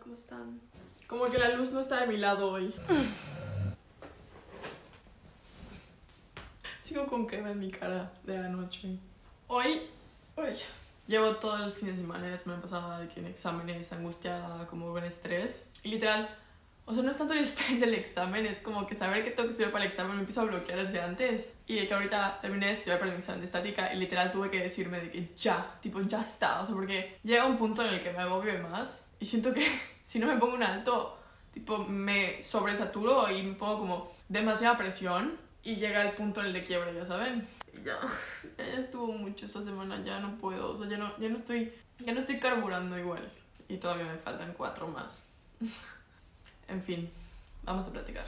¿cómo están? Como que la luz no está de mi lado hoy. Sigo con crema en mi cara de anoche. Hoy, hoy, llevo todo el fin de semana, la semana pasada, de que en exámenes, angustiada, como con estrés. Y literal, o sea, no es tanto el estrés del examen, es como que saber que tengo que estudiar para el examen me empiezo a bloquear desde antes. Y que ahorita terminé de estudiar para el examen de estática y literal tuve que decirme de que ya, tipo, ya está. O sea, porque llega un punto en el que me agobio más y siento que si no me pongo un alto, tipo, me sobresaturo y me pongo como demasiada presión y llega el punto en el de quiebra, ya saben. Ya, ya estuvo mucho esta semana, ya no puedo, o sea, ya no, ya no estoy, ya no estoy carburando igual. Y todavía me faltan cuatro más. En fin, vamos a platicar.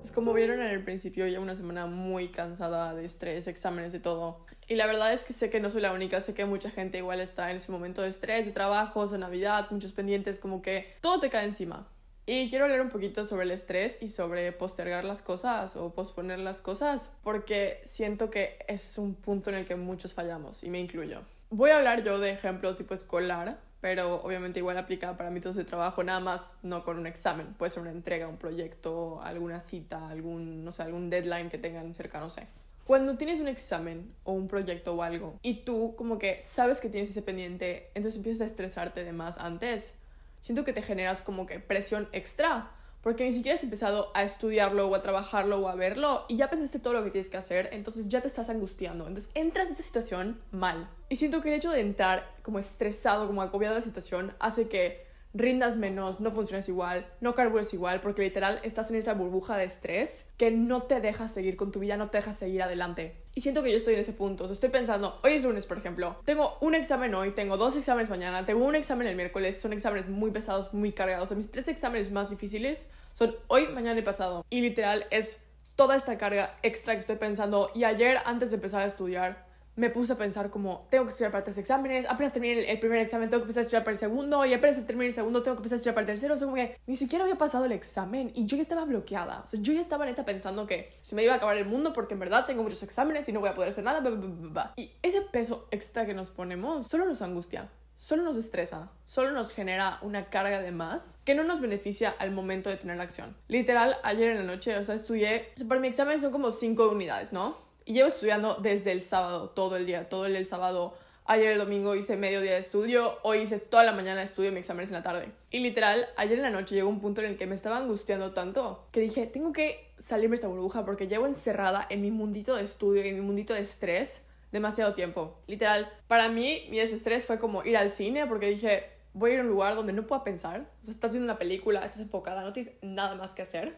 Pues como vieron en el principio, ya una semana muy cansada de estrés, exámenes, de todo. Y la verdad es que sé que no soy la única, sé que mucha gente igual está en su momento de estrés, de trabajos, de Navidad, muchos pendientes, como que todo te cae encima. Y quiero hablar un poquito sobre el estrés y sobre postergar las cosas o posponer las cosas, porque siento que es un punto en el que muchos fallamos, y me incluyo voy a hablar yo de ejemplo tipo escolar, pero obviamente igual aplica para mitos de trabajo, nada más no con un examen, puede ser una entrega, un proyecto, alguna cita, algún, no sé, algún deadline que tengan cerca, no sé. Cuando tienes un examen o un proyecto o algo y tú como que sabes que tienes ese pendiente, entonces empiezas a estresarte de más antes. Siento que te generas como que presión extra porque ni siquiera has empezado a estudiarlo o a trabajarlo o a verlo y ya pensaste todo lo que tienes que hacer, entonces ya te estás angustiando. Entonces entras en esa situación mal. Y siento que el hecho de entrar como estresado, como agobiado de la situación, hace que rindas menos, no funciones igual, no carbures igual, porque literal estás en esa burbuja de estrés que no te deja seguir con tu vida, no te deja seguir adelante. Y siento que yo estoy en ese punto. O sea, estoy pensando, hoy es lunes, por ejemplo. Tengo un examen hoy, tengo dos exámenes mañana, tengo un examen el miércoles. Son exámenes muy pesados, muy cargados. mis tres exámenes más difíciles son hoy, mañana y pasado. Y literal es toda esta carga extra que estoy pensando. Y ayer, antes de empezar a estudiar, me puse a pensar como, tengo que estudiar para tres exámenes, apenas terminé el, primer examen, tengo que empezar a estudiar para el segundo, y apenas terminé el segundo, tengo que empezar a estudiar para el tercero, o como que ni siquiera había pasado el examen y yo ya estaba bloqueada, o sea, yo ya estaba neta pensando que se me iba a acabar el mundo porque en verdad tengo muchos exámenes y no voy a poder hacer nada, y ese peso extra que nos ponemos solo nos angustia. Solo nos estresa, solo nos genera una carga de más que no nos beneficia al momento de tener la acción. Literal, ayer en la noche, o sea, estudié, para mi examen son como cinco unidades, ¿no? Y llevo estudiando desde el sábado, todo el día, todo el, sábado. Ayer el domingo hice medio día de estudio, hoy hice toda la mañana de estudio y mi examen es en la tarde. Y literal, ayer en la noche llegó un punto en el que me estaba angustiando tanto que dije, tengo que salirme de esta burbuja porque llevo encerrada en mi mundito de estudio y en mi mundito de estrés demasiado tiempo. Literal, para mí mi desestrés fue como ir al cine porque dije, voy a ir a un lugar donde no pueda pensar. O sea, estás viendo una película, estás enfocada, no tienes nada más que hacer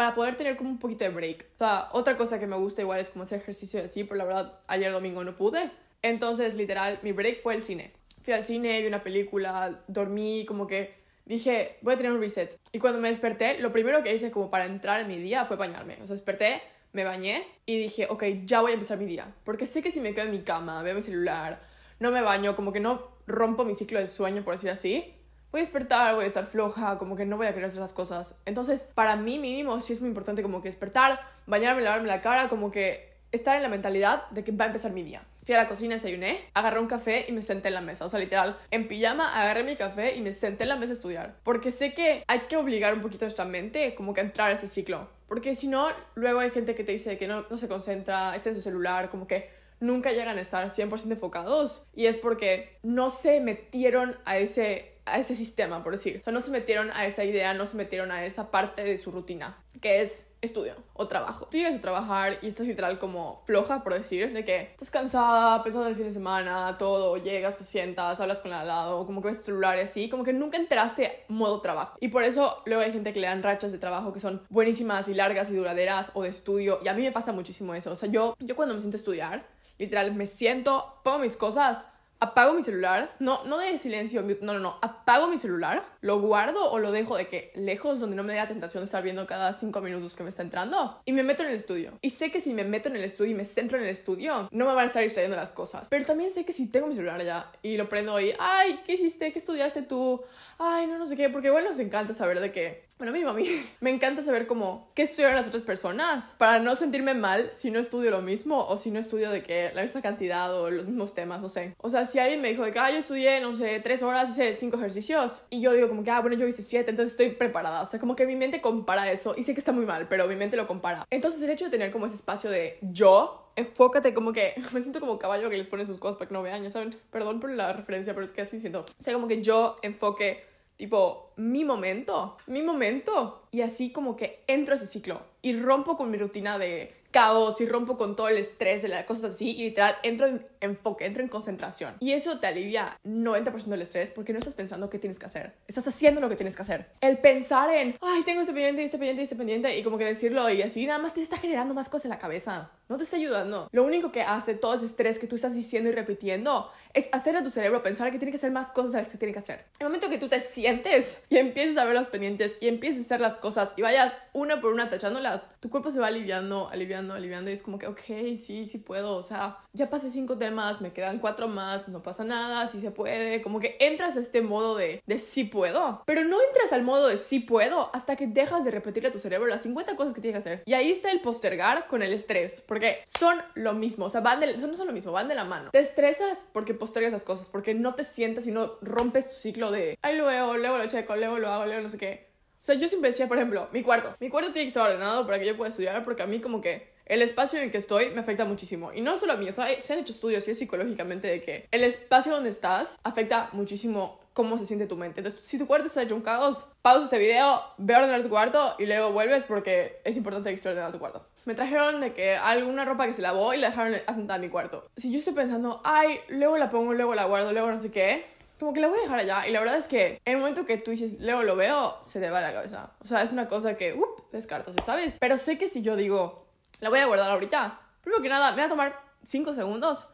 para poder tener como un poquito de break. O sea, otra cosa que me gusta igual es como hacer ejercicio y así, pero la verdad ayer domingo no pude. Entonces, literal, mi break fue el cine. Fui al cine, vi una película, dormí, como que dije, voy a tener un reset. Y cuando me desperté, lo primero que hice como para entrar en mi día fue bañarme. O sea, desperté, me bañé y dije, ok, ya voy a empezar mi día. Porque sé que si me quedo en mi cama, veo mi celular, no me baño, como que no rompo mi ciclo de sueño, por decir así, voy a despertar, voy a estar floja, como que no voy a querer hacer las cosas. Entonces, para mí mínimo sí es muy importante como que despertar, bañarme, lavarme la cara, como que estar en la mentalidad de que va a empezar mi día. Fui a la cocina, desayuné, agarré un café y me senté en la mesa. O sea, literal, en pijama agarré mi café y me senté en la mesa a estudiar. Porque sé que hay que obligar un poquito a nuestra mente como que a entrar a ese ciclo. Porque si no, luego hay gente que te dice que no, no se concentra, está en su celular, como que nunca llegan a estar 100% enfocados. Y es porque no se metieron a ese a ese sistema, por decir. O sea, no se metieron a esa idea, no se metieron a esa parte de su rutina, que es estudio o trabajo. Tú llegas a trabajar y estás literal como floja, por decir, de que estás cansada, pensando en el fin de semana, todo, llegas, te sientas, hablas con el al lado, como que ves celular y así, como que nunca entraste modo trabajo. Y por eso luego hay gente que le dan rachas de trabajo que son buenísimas y largas y duraderas o de estudio. Y a mí me pasa muchísimo eso. O sea, yo, yo cuando me siento a estudiar, literal, me siento, pongo mis cosas apago mi celular, no, no de silencio, no, no, no, apago mi celular, lo guardo o lo dejo de que lejos donde no me dé la tentación de estar viendo cada cinco minutos que me está entrando y me meto en el estudio. Y sé que si me meto en el estudio y me centro en el estudio, no me van a estar distrayendo las cosas. Pero también sé que si tengo mi celular allá y lo prendo y, ay, ¿qué hiciste? ¿Qué estudiaste tú? Ay, no, no sé qué, porque bueno, nos encanta saber de qué bueno, a mí, me encanta saber cómo, qué estudiaron las otras personas para no sentirme mal si no estudio lo mismo o si no estudio de que la misma cantidad o los mismos temas, no sé. O sea, si alguien me dijo de que, ah, yo estudié, no sé, tres horas, hice cinco ejercicios y yo digo como que, ah, bueno, yo hice siete, entonces estoy preparada. O sea, como que mi mente compara eso y sé que está muy mal, pero mi mente lo compara. Entonces el hecho de tener como ese espacio de yo enfócate como que me siento como caballo que les pone sus cosas para que no vean, ya saben, perdón por la referencia, pero es que así siento. O sea, como que yo enfoque tipo mi momento, mi momento. Y así como que entro a ese ciclo y rompo con mi rutina de caos y rompo con todo el estrés de las cosas así y literal entro en enfoque, entro en concentración. Y eso te alivia 90% del estrés porque no estás pensando qué tienes que hacer, estás haciendo lo que tienes que hacer. El pensar en, ay, tengo este pendiente, este pendiente, este pendiente y como que decirlo y así nada más te está generando más cosas en la cabeza. No te está ayudando. Lo único que hace todo ese estrés que tú estás diciendo y repitiendo es hacer a tu cerebro pensar que tiene que hacer más cosas de las que tiene que hacer. El momento que tú te sientes y empieces a ver los pendientes y empieces a hacer las cosas y vayas una por una tachándolas, tu cuerpo se va aliviando, aliviando aliviando, y es como que, ok, sí, sí puedo, o sea, ya pasé cinco temas, me quedan cuatro más, no pasa nada, sí se puede, como que entras a este modo de, de sí puedo, pero no entras al modo de sí puedo hasta que dejas de repetirle a tu cerebro las 50 cosas que tienes que hacer. Y ahí está el postergar con el estrés, porque son lo mismo, o sea, van de, no son lo mismo, van de la mano. Te estresas porque postergas las cosas, porque no te sientas y no rompes tu ciclo de, ay, luego, luego lo checo, luego lo hago, luego no sé qué o sea, yo siempre decía, por ejemplo, mi cuarto. Mi cuarto tiene que estar ordenado para que yo pueda estudiar, porque a mí como que el espacio en el que estoy me afecta muchísimo. Y no solo a mí, se han hecho estudios psicológicamente de que el espacio donde estás afecta muchísimo cómo se siente tu mente. Entonces, si tu cuarto está hecho un caos, pausa este video, ve a ordenar tu cuarto y luego vuelves porque es importante que esté ordenado tu cuarto. Me trajeron de que alguna ropa que se lavó y la dejaron asentada en mi cuarto. Si yo estoy pensando, ay, luego la pongo, luego la guardo, luego no sé qué, como que la voy a dejar allá. Y la verdad es que en el momento que tú dices, Leo, lo veo, se te va la cabeza. O sea, es una cosa que, descartas, ¿sabes? Pero sé que si yo digo, la voy a guardar ahorita, primero que nada, me va a tomar 5 segundos,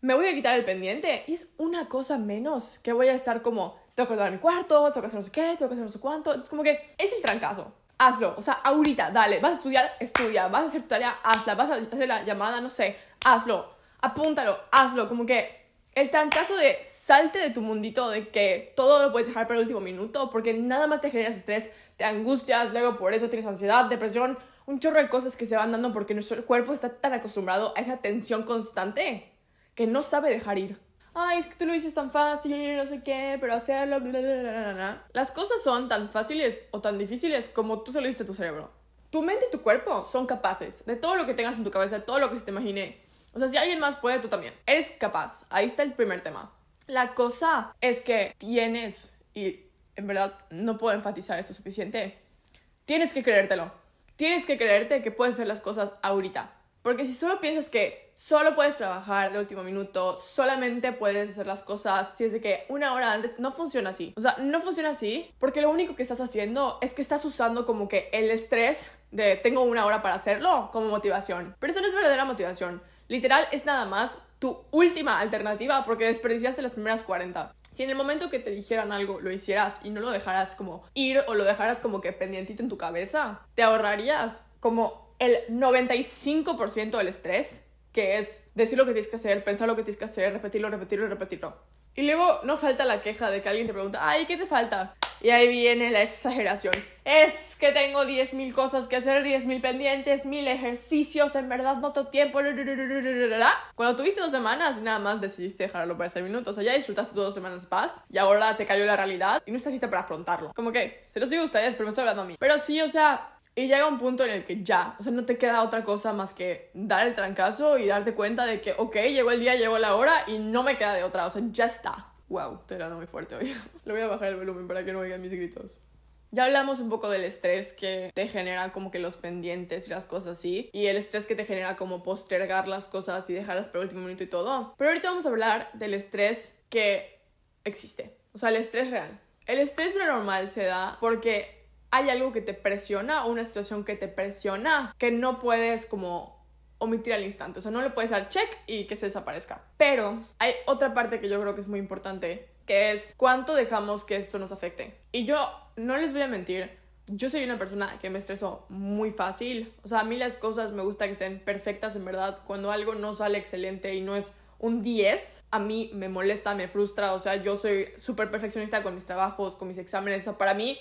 me voy a quitar el pendiente y es una cosa menos que voy a estar como, tengo que guardar mi cuarto, tengo que hacer no sé qué, tengo que hacer no sé cuánto. Es como que es el trancazo. Hazlo, o sea, ahorita, dale, vas a estudiar, estudia, vas a hacer tu tarea, hazla, vas a hacer la llamada, no sé, hazlo, apúntalo, hazlo, como que el caso de salte de tu mundito, de que todo lo puedes dejar para el último minuto, porque nada más te generas estrés, te angustias, luego por eso tienes ansiedad, depresión, un chorro de cosas que se van dando porque nuestro cuerpo está tan acostumbrado a esa tensión constante que no sabe dejar ir. Ay, es que tú lo dices tan fácil, no sé qué, pero hacerlo, bla, bla, bla, bla, Las cosas son tan fáciles o tan difíciles como tú se lo dices a tu cerebro. Tu mente y tu cuerpo son capaces de todo lo que tengas en tu cabeza, de todo lo que se te imagine o sea, si alguien más puede, tú también. Eres capaz. Ahí está el primer tema. La cosa es que tienes, y en verdad no puedo enfatizar eso suficiente, tienes que creértelo. Tienes que creerte que puedes hacer las cosas ahorita. Porque si solo piensas que solo puedes trabajar de último minuto, solamente puedes hacer las cosas si es de que una hora antes, no funciona así. O sea, no funciona así porque lo único que estás haciendo es que estás usando como que el estrés de tengo una hora para hacerlo como motivación. Pero eso no es verdadera motivación. Literal es nada más tu última alternativa porque desperdiciaste las primeras 40. Si en el momento que te dijeran algo lo hicieras y no lo dejaras como ir o lo dejaras como que pendientito en tu cabeza, te ahorrarías como el 95% del estrés que es decir lo que tienes que hacer, pensar lo que tienes que hacer, repetirlo, repetirlo, repetirlo. Y luego no falta la queja de que alguien te pregunta, ay, ¿qué te falta? Y ahí viene la exageración. Es que tengo 10.000 cosas que hacer, 10.000 pendientes, 1.000 ejercicios, en verdad no tengo tiempo. Cuando tuviste dos semanas, nada más decidiste dejarlo para ese minutos, O sea, ya disfrutaste dos semanas de paz y ahora te cayó la realidad y no estás lista para afrontarlo. Como que, se los digo a ustedes, pero me estoy hablando a mí. Pero sí, o sea, y llega un punto en el que ya, o sea, no te queda otra cosa más que dar el trancazo y darte cuenta de que, ok, llegó el día, llegó la hora y no me queda de otra, o sea, ya está. Wow, te hablando muy fuerte hoy. Le voy a bajar el volumen para que no oigan mis gritos. Ya hablamos un poco del estrés que te genera como que los pendientes y las cosas así, y el estrés que te genera como postergar las cosas y dejarlas para el último minuto y todo. Pero ahorita vamos a hablar del estrés que existe, o sea, el estrés real. El estrés normal se da porque hay algo que te presiona o una situación que te presiona que no puedes como omitir al instante. O sea, no le puedes dar check y que se desaparezca. Pero hay otra parte que yo creo que es muy importante, que es cuánto dejamos que esto nos afecte. Y yo no les voy a mentir, yo soy una persona que me estreso muy fácil. O sea, a mí las cosas me gusta que estén perfectas en verdad. Cuando algo no sale excelente y no es un 10, a mí me molesta, me frustra. O sea, yo soy súper perfeccionista con mis trabajos, con mis exámenes. O sea, para mí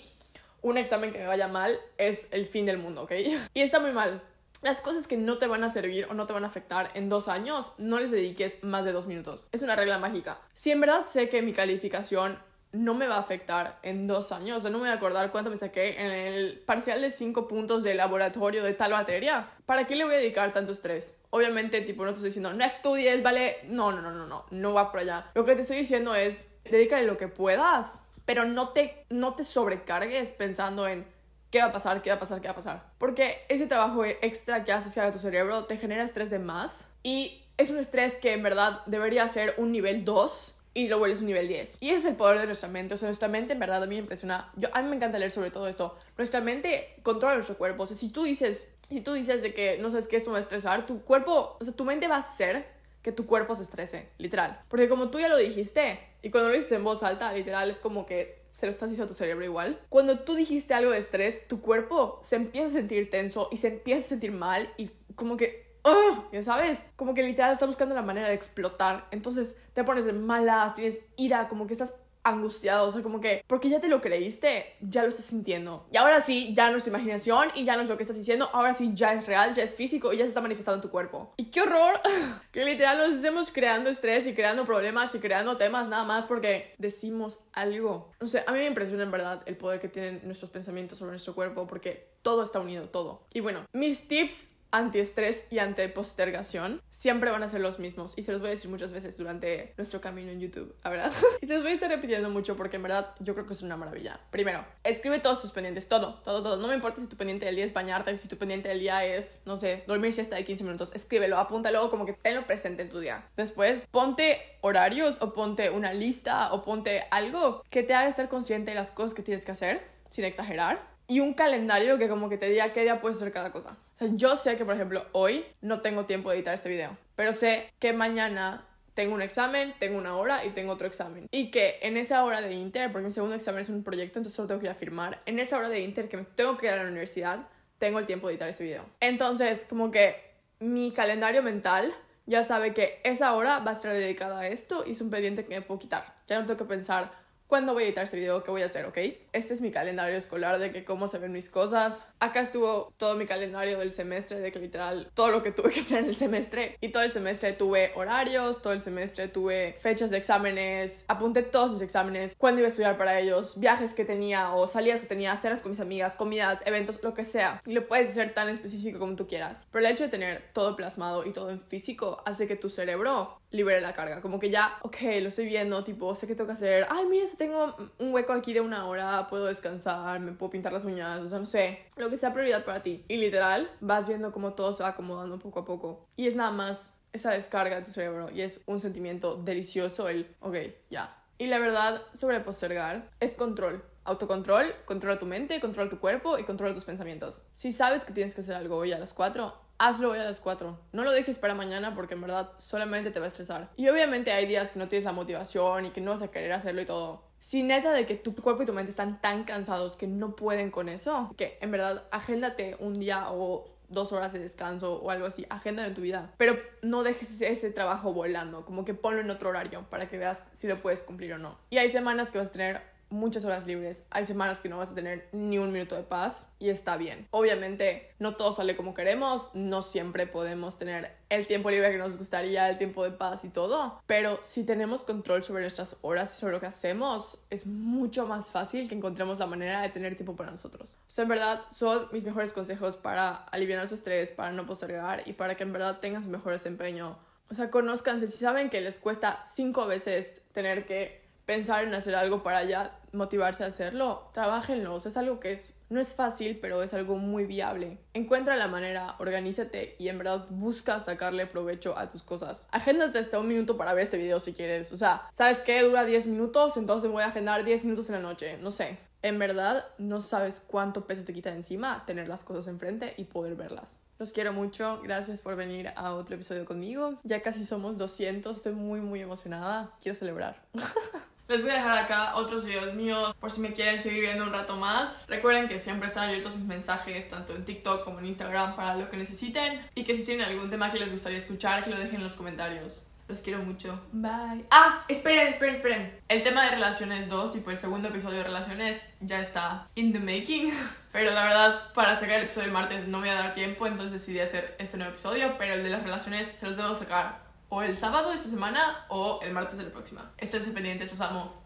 un examen que me vaya mal es el fin del mundo, ¿ok? Y está muy mal. Las cosas que no te van a servir o no te van a afectar en dos años, no les dediques más de dos minutos. Es una regla mágica. Si en verdad sé que mi calificación no me va a afectar en dos años. O no me voy a acordar cuánto me saqué en el parcial de cinco puntos de laboratorio de tal batería, ¿Para qué le voy a dedicar tanto estrés? Obviamente, tipo, no te estoy diciendo, no estudies, ¿vale? No, no, no, no, no, no va por allá. Lo que te estoy diciendo es, dedícale lo que puedas pero no te, no te sobrecargues pensando en qué va a pasar, qué va a pasar, qué va a pasar. Porque ese trabajo extra que haces que haga tu cerebro te genera estrés de más y es un estrés que en verdad debería ser un nivel 2 y lo vuelves un nivel 10. Y es el poder de nuestra mente. O sea, nuestra mente en verdad a mí me impresiona. Yo, a mí me encanta leer sobre todo esto. Nuestra mente controla nuestro cuerpo. O sea, si tú dices, si tú dices de que no sabes qué es un estresar, tu cuerpo, o sea, tu mente va a ser que tu cuerpo se estrese, literal. Porque como tú ya lo dijiste, y cuando lo dices en voz alta, literal, es como que se lo estás diciendo a tu cerebro igual. Cuando tú dijiste algo de estrés, tu cuerpo se empieza a sentir tenso y se empieza a sentir mal y como que... ¡Oh! Ya sabes, como que literal está buscando la manera de explotar. Entonces te pones en malas, tienes ira, como que estás angustiado, o sea, como que, porque ya te lo creíste, ya lo estás sintiendo. Y ahora sí, ya no es imaginación y ya no es lo que estás diciendo, ahora sí, ya es real, ya es físico y ya se está manifestando en tu cuerpo. Y qué horror que literal nos estemos creando estrés y creando problemas y creando temas nada más porque decimos algo. No sé, a mí me impresiona en verdad el poder que tienen nuestros pensamientos sobre nuestro cuerpo porque todo está unido, todo. Y bueno, mis tips antiestrés y ante postergación siempre van a ser los mismos y se los voy a decir muchas veces durante nuestro camino en YouTube, verdad. y se los voy a estar repitiendo mucho porque en verdad yo creo que es una maravilla. Primero, escribe todos tus pendientes, todo, todo, todo. No me importa si tu pendiente del día es bañarte, si tu pendiente del día es, no sé, dormir siesta de 15 minutos, escríbelo, apúntalo, como que tenlo presente en tu día. Después, ponte horarios o ponte una lista o ponte algo que te haga ser consciente de las cosas que tienes que hacer sin exagerar y un calendario que como que te diga qué día puedes hacer cada cosa. O sea, yo sé que, por ejemplo, hoy no tengo tiempo de editar este video, pero sé que mañana tengo un examen, tengo una hora y tengo otro examen. Y que en esa hora de Inter, porque mi segundo examen es un proyecto, entonces solo tengo que ir a firmar, en esa hora de Inter que me tengo que ir a la universidad, tengo el tiempo de editar ese video. Entonces, como que mi calendario mental ya sabe que esa hora va a estar dedicada a esto y es un pendiente que me puedo quitar. Ya no tengo que pensar, cuándo voy a editar ese video, qué voy a hacer, ¿ok? Este es mi calendario escolar de que cómo se ven mis cosas. Acá estuvo todo mi calendario del semestre, de que literal todo lo que tuve que hacer en el semestre. Y todo el semestre tuve horarios, todo el semestre tuve fechas de exámenes, apunté todos mis exámenes, cuándo iba a estudiar para ellos, viajes que tenía o salidas que tenía, cenas con mis amigas, comidas, eventos, lo que sea. Y lo puedes hacer tan específico como tú quieras. Pero el hecho de tener todo plasmado y todo en físico hace que tu cerebro libere la carga. Como que ya, ok, lo estoy viendo, tipo, sé que tengo que hacer, ay, mira, este tengo un hueco aquí de una hora, puedo descansar, me puedo pintar las uñas, o sea, no sé, lo que sea prioridad para ti. Y literal, vas viendo cómo todo se va acomodando poco a poco. Y es nada más esa descarga de tu cerebro y es un sentimiento delicioso el, ok, ya. Y la verdad, sobre postergar, es control. Autocontrol, controla tu mente, controla tu cuerpo y controla tus pensamientos. Si sabes que tienes que hacer algo hoy a las 4, hazlo hoy a las 4. No lo dejes para mañana porque en verdad solamente te va a estresar. Y obviamente hay días que no tienes la motivación y que no vas a querer hacerlo y todo si neta de que tu cuerpo y tu mente están tan cansados que no pueden con eso, que en verdad agéndate un día o dos horas de descanso o algo así, agenda en tu vida, pero no dejes ese trabajo volando, como que ponlo en otro horario para que veas si lo puedes cumplir o no. Y hay semanas que vas a tener muchas horas libres, hay semanas que no vas a tener ni un minuto de paz y está bien. Obviamente no todo sale como queremos, no siempre podemos tener el tiempo libre que nos gustaría, el tiempo de paz y todo, pero si tenemos control sobre nuestras horas y sobre lo que hacemos, es mucho más fácil que encontremos la manera de tener tiempo para nosotros. O sea, en verdad son mis mejores consejos para aliviar su estrés, para no postergar y para que en verdad tengan su mejor desempeño. O sea, conózcanse, si saben que les cuesta cinco veces tener que pensar en hacer algo para ya motivarse a hacerlo, trabajenlo. O sea, es algo que es, no es fácil, pero es algo muy viable. Encuentra la manera, organízate y en verdad busca sacarle provecho a tus cosas. Agéndate hasta un minuto para ver este video si quieres. O sea, ¿sabes qué? Dura 10 minutos, entonces voy a agendar 10 minutos en la noche. No sé. En verdad, no sabes cuánto peso te quita de encima tener las cosas enfrente y poder verlas. Los quiero mucho, gracias por venir a otro episodio conmigo. Ya casi somos 200, estoy muy muy emocionada, quiero celebrar. Les voy a dejar acá otros videos míos por si me quieren seguir viendo un rato más. Recuerden que siempre están abiertos mis mensajes tanto en TikTok como en Instagram para lo que necesiten y que si tienen algún tema que les gustaría escuchar, que lo dejen en los comentarios. Los quiero mucho. Bye. Ah, esperen, esperen, esperen. El tema de Relaciones 2, tipo el segundo episodio de Relaciones, ya está in the making. Pero la verdad, para sacar el episodio el martes no voy a dar tiempo, entonces decidí hacer este nuevo episodio. Pero el de las relaciones se los debo sacar o el sábado de esta semana o el martes de la próxima. Esténse pendientes, os amo.